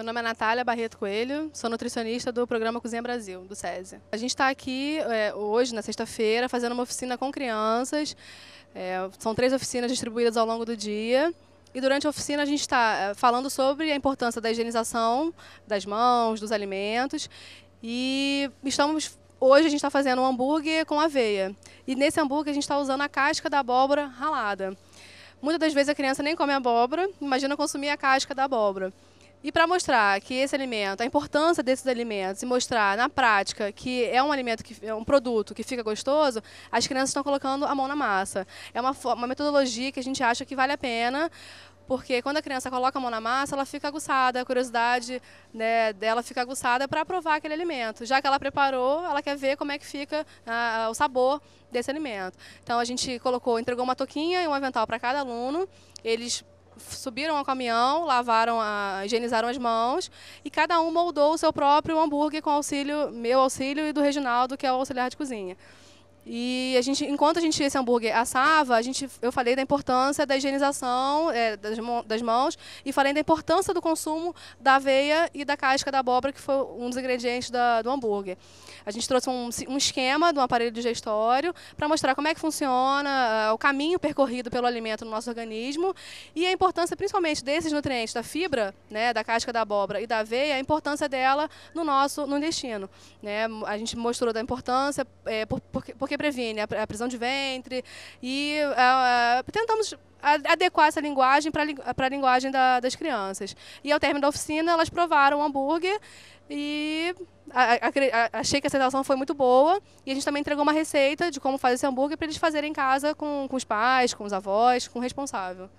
Meu nome é Natália Barreto Coelho, sou nutricionista do programa Cozinha Brasil, do SESI. A gente está aqui é, hoje, na sexta-feira, fazendo uma oficina com crianças. É, são três oficinas distribuídas ao longo do dia. E durante a oficina a gente está é, falando sobre a importância da higienização das mãos, dos alimentos. E estamos hoje a gente está fazendo um hambúrguer com aveia. E nesse hambúrguer a gente está usando a casca da abóbora ralada. Muitas das vezes a criança nem come abóbora, imagina consumir a casca da abóbora. E para mostrar que esse alimento, a importância desses alimentos e mostrar na prática que é um alimento que é um produto que fica gostoso, as crianças estão colocando a mão na massa. É uma, uma metodologia que a gente acha que vale a pena, porque quando a criança coloca a mão na massa, ela fica aguçada, a curiosidade né, dela fica aguçada para provar aquele alimento. Já que ela preparou, ela quer ver como é que fica o sabor desse alimento. Então a gente colocou, entregou uma toquinha e um avental para cada aluno. Eles subiram ao caminhão, lavaram, a, higienizaram as mãos e cada um moldou o seu próprio hambúrguer com auxílio, meu auxílio e do Reginaldo, que é o auxiliar de cozinha. E a gente, enquanto a gente esse hambúrguer assava, a gente, eu falei da importância da higienização é, das, das, mãos e falei da importância do consumo da aveia e da casca da abóbora, que foi um dos ingredientes da, do hambúrguer. A gente trouxe um, um esquema do um aparelho digestório para mostrar como é que funciona ah, o caminho percorrido pelo alimento no nosso organismo e a importância, principalmente, desses nutrientes, da fibra, né, da casca da abóbora e da aveia, a importância dela no nosso no intestino. Né? A gente mostrou da importância, é, porque porque previne a prisão de ventre e uh, tentamos adequar essa linguagem para a linguagem da, das crianças. E ao término da oficina, elas provaram o hambúrguer e a, a, a, achei que a aceitação foi muito boa. E a gente também entregou uma receita de como fazer esse hambúrguer para eles fazerem em casa com, com os pais, com os avós, com o responsável.